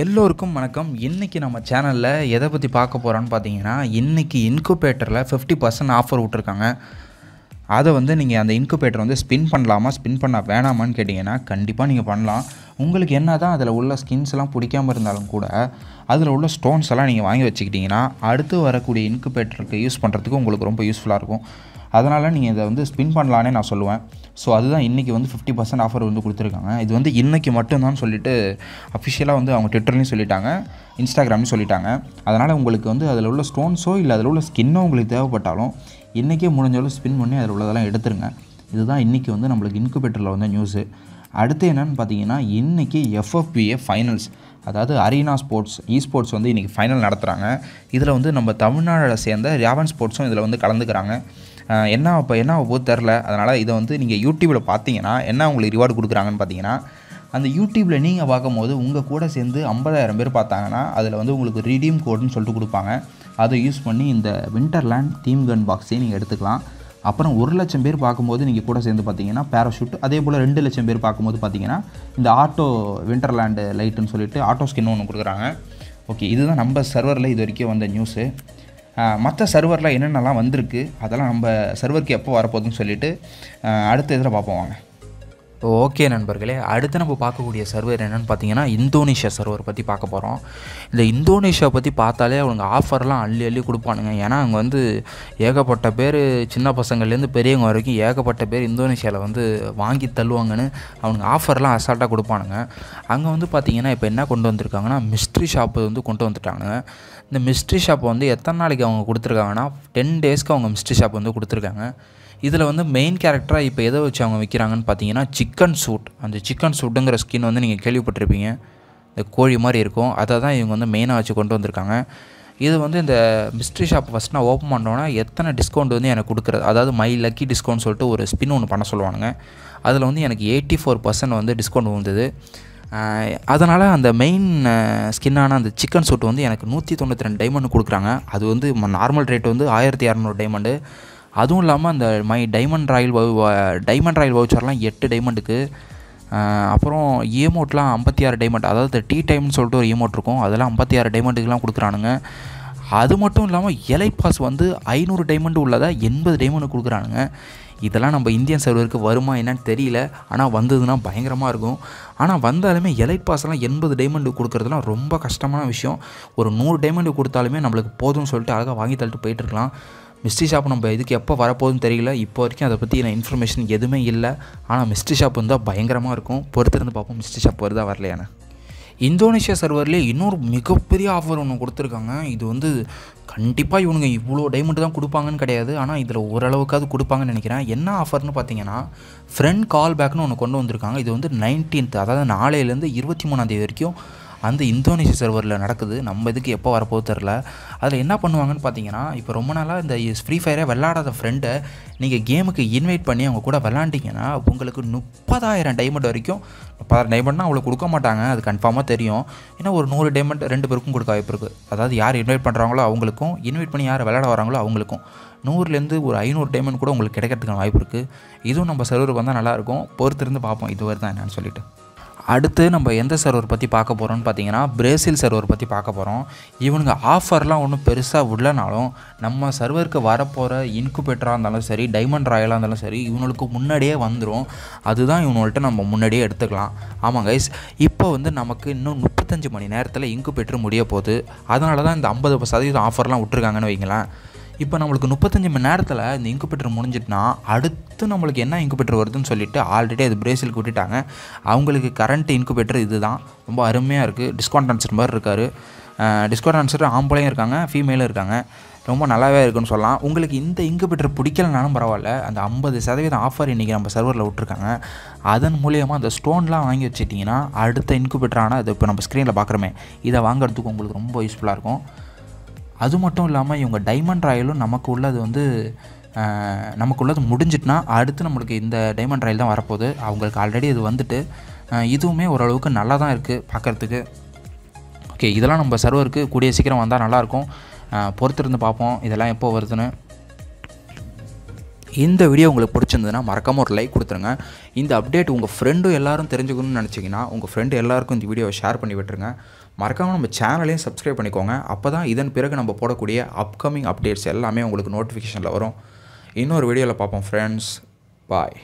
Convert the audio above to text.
எல்லோருக்கும் வணக்கம் இன்றைக்கி நம்ம சேனலில் எதை பற்றி பார்க்க போகிறோன்னு பார்த்தீங்கன்னா இன்றைக்கி இன்குபேட்டரில் ஃபிஃப்டி பர்சன்ட் ஆஃபர் விட்ருக்காங்க அதை வந்து நீங்கள் அந்த இன்குபேட்டர் வந்து ஸ்பின் பண்ணலாமா ஸ்பின் பண்ண வேணாமான்னு கேட்டிங்கன்னா கண்டிப்பாக நீங்கள் பண்ணலாம் உங்களுக்கு என்ன தான் அதில் உள்ள ஸ்கின்ஸ்லாம் பிடிக்காமல் இருந்தாலும் கூட அதில் உள்ள ஸ்டோன்ஸ் எல்லாம் நீங்கள் வாங்கி வச்சுக்கிட்டிங்கன்னா அடுத்து வரக்கூடிய இன்குபேட்டருக்கு யூஸ் பண்ணுறதுக்கு உங்களுக்கு ரொம்ப யூஸ்ஃபுல்லாக இருக்கும் அதனால் நீங்கள் இதை வந்து ஸ்பின் பண்ணலான்னே நான் சொல்லுவேன் ஸோ அதுதான் இன்றைக்கி வந்து ஃபிஃப்டி பர்சன்ட் ஆஃபர் வந்து கொடுத்துருக்காங்க இது வந்து இன்றைக்கி மட்டும்தான் சொல்லிட்டு அஃபிஷியலாக வந்து அவங்க ட்விட்டர்லேயும் சொல்லிட்டாங்க இன்ஸ்டாகிராம்லேயும் சொல்லிட்டாங்க அதனால் உங்களுக்கு வந்து அதில் உள்ள ஸ்டோன்ஸோ இல்லை அதில் உள்ள ஸ்கின்னோ உங்களுக்கு தேவைப்பட்டாலும் இன்றைக்கே முடிஞ்சாலும் ஸ்பின் பண்ணி அதில் உள்ளதெல்லாம் எடுத்துருங்க இதுதான் இன்றைக்கி வந்து நம்மளுக்கு இன்குபேட்டரில் வந்து நியூஸு அடுத்து என்னென்னு பார்த்தீங்கன்னா இன்றைக்கி எஃப்எஃபிஏ ஃபைனல்ஸ் அதாவது அரீனா ஸ்போர்ட்ஸ் இ ஸ்போர்ட்ஸ் வந்து இன்றைக்கி ஃபைனல் நடத்துகிறாங்க இதில் வந்து நம்ம தமிழ்நாடில் சேர்ந்த ரேவன் ஸ்போர்ட்ஸும் இதில் வந்து கலந்துக்கிறாங்க என்ன இப்போ என்ன போது தெரில அதனால் இதை வந்து நீங்கள் யூடியூப்பில் பார்த்தீங்கன்னா என்ன உங்களுக்கு ரிவார்டு கொடுக்குறாங்கன்னு பார்த்தீங்கன்னா அந்த யூடியூப்பில் நீங்கள் பார்க்கும்போது உங்கள் கூட சேர்ந்து ஐம்பதாயிரம் பேர் பார்த்தாங்கன்னா அதில் வந்து உங்களுக்கு ரீடீம் கோடுன்னு சொல்லிட்டு கொடுப்பாங்க அதை யூஸ் பண்ணி இந்த விண்டர்லேண்ட் தீம் கன் பாக்ஸையும் நீங்கள் எடுத்துக்கலாம் அப்புறம் ஒரு லட்சம் பேர் பார்க்கும்போது நீங்கள் கூட சேர்ந்து பார்த்தீங்கன்னா பேராஷூட் அதே போல் ரெண்டு லட்சம் பேர் பார்க்கும்போது பார்த்தீங்கன்னா இந்த ஆட்டோ விண்டர்லேண்டு லைட்டுன்னு சொல்லிட்டு ஆட்டோ ஸ்கின் ஒன்று கொடுக்குறாங்க ஓகே இதுதான் நம்ம சர்வரில் இது வரைக்கும் வந்த நியூஸு மற்ற சர்வரில் என்னென்னலாம் வந்திருக்கு அதெல்லாம் நம்ம சர்வருக்கு எப்போ வரப்போகுதுன்னு சொல்லிவிட்டு அடுத்த இதில் பார்ப்போம் வாங்க ஓகே நண்பர்களே அடுத்து நம்ம பார்க்கக்கூடிய சர்வர் என்னென்னு பார்த்தீங்கன்னா இந்தோனேஷியா சர்வர் பற்றி பார்க்க போகிறோம் இந்த இந்தோனேஷியா பற்றி பார்த்தாலே அவனுங்க ஆஃபர்லாம் அள்ளி அள்ளி கொடுப்பானுங்க ஏன்னா அங்கே வந்து ஏகப்பட்ட பேர் சின்ன பசங்கள்லேருந்து பெரியவங்க வரைக்கும் ஏகப்பட்ட பேர் இந்தோனேஷியாவில் வந்து வாங்கி தள்ளுவாங்கன்னு அவனுங்க ஆஃபர்லாம் அசால்ட்டாக கொடுப்பானுங்க அங்கே வந்து பார்த்திங்கன்னா இப்போ என்ன கொண்டு வந்திருக்காங்கன்னா மிஸ்ட்ரி ஷாப்பு வந்து கொண்டு வந்துட்டாங்க இந்த மிஸ்ட்ரி ஷாப்பை வந்து எத்தனை நாளைக்கு அவங்க கொடுத்துருக்காங்கன்னா டென் டேஸ்க்கு அவங்க மிஸ்ட்ரி ஷாப் வந்து கொடுத்துருக்காங்க இதில் வந்து மெயின் கேரக்டராக இப்போ எதை வச்சு அவங்க விற்கிறாங்கன்னு பார்த்தீங்கன்னா சிக்கன் சூட் அந்த சிக்கன் சூட்டுங்கிற ஸ்கின் வந்து நீங்கள் கேள்விப்பட்டிருப்பீங்க இந்த கோழி மாதிரி இருக்கும் அதை தான் இவங்க வந்து மெயினாக வச்சு கொண்டு வந்திருக்காங்க இது வந்து இந்த மிஸ்ட்ரி ஷாப் ஃபஸ்ட் நான் ஓப்பன் பண்ணோன்னா எத்தனை டிஸ்கவுண்ட் வந்து எனக்கு கொடுக்குறது அதாவது மை லக்கி டிஸ்கவுண்ட் சொல்லிட்டு ஒரு ஸ்பின் ஒன்று பண்ண சொல்லுவானுங்க அதில் வந்து எனக்கு எயிட்டி ஃபோர் பர்சன்ட் வந்து டிஸ்கவுண்ட் வந்தது அதனால் அந்த மெயின் ஸ்கின்னான அந்த சிக்கன் சூட்டு வந்து எனக்கு நூற்றி தொண்ணூற்றி ரெண்டு டைமண்ட் கொடுக்குறாங்க அது வந்து நார்மல் ரேட் வந்து ஆயிரத்தி இரநூறு டைமண்டு அதுவும் இல்லாமல் அந்த my diamond royal diamond royal வவுச்சர்லாம் எட்டு டைமண்டுக்கு அப்புறம் ஏமோட்லாம் ஐம்பத்தி ஆறு டைமண்ட் அதாவது டீ டைம்னு சொல்லிட்டு ஒரு ஏமோட் இருக்கும் அதெல்லாம் ஐம்பத்தி ஆறு டைமண்டுக்கெலாம் கொடுக்குறானுங்க அது மட்டும் இல்லாமல் இலை பாஸ் வந்து ஐநூறு டைமண்டு உள்ளதா எண்பது டைமண்டு கொடுக்குறானுங்க இதெல்லாம் நம்ம இந்தியன் சர்வருக்கு வருமா என்னன்னு தெரியல ஆனால் வந்ததுன்னா பயங்கரமாக இருக்கும் ஆனால் வந்தாலுமே எலைட் பாஸ்லாம் எண்பது டைமண்டு கொடுக்குறதுலாம் ரொம்ப கஷ்டமான விஷயம் ஒரு நூறு டைமண்டு கொடுத்தாலுமே நம்மளுக்கு போதும்னு சொல்லிட்டு அழகாக வாங்கி தள்ளிட்டு போயிட்டுருக்கலாம் மிஸ்ட்ரி ஷாப் நம்ம இதுக்கு எப்போ வரப்போகுதுன்னு தெரியல இப்போ வரைக்கும் அதை பற்றி என்ன இன்ஃபர்மேஷன் எதுவுமே இல்லை ஆனால் மிஸ்ட்ரி ஷாப் வந்தால் பயங்கரமாக இருக்கும் பொறுத்திருந்து பார்ப்போம் மிஸ்ட்ரி ஷாப் வருதா வரலையானு இந்தோனேஷியா சர்வர்லேயே இன்னொரு மிகப்பெரிய ஆஃபர் ஒன்று கொடுத்துருக்காங்க இது வந்து கண்டிப்பாக இவனுங்க இவ்வளோ டைமண்ட் தான் கொடுப்பாங்கன்னு கிடையாது ஆனால் இதில் ஓரளவுக்காவது கொடுப்பாங்கன்னு நினைக்கிறேன் என்ன ஆஃபர்னு பார்த்தீங்கன்னா ஃப்ரெண்ட் கால் பேக்னு ஒன்று கொண்டு வந்திருக்காங்க இது வந்து நைன்டீன்த் அதாவது நாளையிலேருந்து இருபத்தி மூணாந்தேதி வரைக்கும் அந்த இந்தோனேஷிய சர்வரில் நடக்குது நம்ம இதுக்கு எப்போ வரப்போது தெரில அதில் என்ன பண்ணுவாங்கன்னு பார்த்தீங்கன்னா இப்போ ரொம்ப நாளாக இந்த ஃப்ரீ ஃபயரை விளாடாத ஃப்ரெண்டை நீங்கள் கேமுக்கு இன்வைட் பண்ணி அவங்க கூட விளாண்டிங்கன்னா உங்களுக்கு முப்பதாயிரம் டைமண்ட் வரைக்கும் முப்பதாயிரம் டைமண்ட்னா அவ்வளோ கொடுக்க மாட்டாங்க அது கன்ஃபார்மாக தெரியும் ஏன்னா ஒரு நூறு டைமண்ட் ரெண்டு பேருக்கும் கொடுக்க வாய்ப்பு இருக்குது அதாவது யார் இன்வைட் பண்ணுறாங்களோ அவங்களுக்கும் இன்வைட் பண்ணி யார் விளாட வராங்களோ அவங்களுக்கும் நூறுலேருந்து ஒரு ஐநூறு டைமண்ட் கூட உங்களுக்கு கிடைக்கிறதுக்கான வாய்ப்பு இருக்குது இதுவும் நம்ம சர்வருக்கு வந்தால் நல்லாயிருக்கும் பொறுத்திருந்து பார்ப்போம் இதுவரை தான் என்னென்னு சொல்லிட்டு அடுத்து நம்ம எந்த சர்வர் பற்றி பார்க்க போகிறோம்னு பார்த்தீங்கன்னா பிரேசில் சர்வர் பற்றி பார்க்க போகிறோம் இவனுங்க ஆஃபர்லாம் ஒன்றும் பெருசாக விடலனாலும் நம்ம சர்வருக்கு வரப்போகிற இன்குபேட்டராக இருந்தாலும் சரி டைமண்ட் ராயலாக இருந்தாலும் சரி இவனுக்கு முன்னாடியே வந்துடும் அதுதான் இவனுங்கள்ட்ட நம்ம முன்னாடியே எடுத்துக்கலாம் ஆமாங்க கைஸ் இப்போ வந்து நமக்கு இன்னும் முப்பத்தஞ்சு மணி நேரத்தில் இன்குபேட்டர் முடிய போகுது அதனால தான் இந்த ஐம்பது சதவீதம் ஆஃபர்லாம் விட்டுருக்காங்கன்னு வைங்களேன் இப்போ நம்மளுக்கு முப்பத்தஞ்சு மணி நேரத்தில் இந்த இன்குபேட்டர் முடிஞ்சிட்டுனா அடுத்து நம்மளுக்கு என்ன இன்குபேட்டர் வருதுன்னு சொல்லிட்டு ஆல்ரெடி அது பிரேசில் கூட்டிட்டாங்க அவங்களுக்கு கரண்ட் இன்குபேட்டர் இது தான் ரொம்ப அருமையாக இருக்குது டிஸ்கவுண்ட் ஆன்சர் மாதிரி இருக்கார் டிஸ்கவுண்ட் ஆன்சர் ஆம்பளையும் இருக்காங்க ஃபீமேலும் இருக்காங்க ரொம்ப நல்லாவே இருக்குன்னு சொல்லலாம் உங்களுக்கு இந்த இன்குபேட்டர் பிடிக்கலனாலும் பரவாயில்ல அந்த ஐம்பது சதவீதம் ஆஃபர் இன்றைக்கி நம்ம சர்வரில் விட்ருக்காங்க அதன் மூலியமாக அந்த ஸ்டோன்லாம் வாங்கி வச்சுட்டிங்கன்னா அடுத்த இன்குபேட்டரான அது இப்போ நம்ம ஸ்க்ரீனில் பார்க்குறோமே இதை வாங்குறதுக்கு உங்களுக்கு ரொம்ப யூஸ்ஃபுல்லாக இருக்கும் அது மட்டும் இல்லாமல் இவங்க டைமண்ட் ராயலும் நமக்கு உள்ளது வந்து நமக்கு உள்ளது முடிஞ்சிட்டுனா அடுத்து நம்மளுக்கு இந்த டைமண்ட் ராயல் தான் வரப்போகுது அவங்களுக்கு ஆல்ரெடி இது வந்துட்டு இதுவுமே ஓரளவுக்கு நல்லா தான் இருக்குது பார்க்குறதுக்கு ஓகே இதெல்லாம் நம்ம சர்வருக்கு கூடிய சீக்கிரம் வந்தால் நல்லாயிருக்கும் பொறுத்திருந்து பார்ப்போம் இதெல்லாம் எப்போ வருதுன்னு இந்த வீடியோ உங்களுக்கு பிடிச்சிருந்ததுன்னா மறக்காமல் ஒரு லைக் கொடுத்துருங்க இந்த அப்டேட் உங்கள் ஃப்ரெண்டும் எல்லோரும் தெரிஞ்சுக்கணும்னு நினச்சிங்கன்னா உங்கள் ஃப்ரெண்டு எல்லாருக்கும் இந்த வீடியோவை ஷேர் பண்ணி விட்டுருங்க மறக்காமல் நம்ம சேனலையும் சப்ஸ்கிரைப் பண்ணிக்கோங்க அப்போ தான் இதன் பிறகு நம்ம போடக்கூடிய அப்கமிங் அப்டேட்ஸ் எல்லாமே உங்களுக்கு நோட்டிஃபிகேஷனில் வரும் இன்னொரு வீடியோவில் பார்ப்போம் ஃப்ரெண்ட்ஸ் பாய்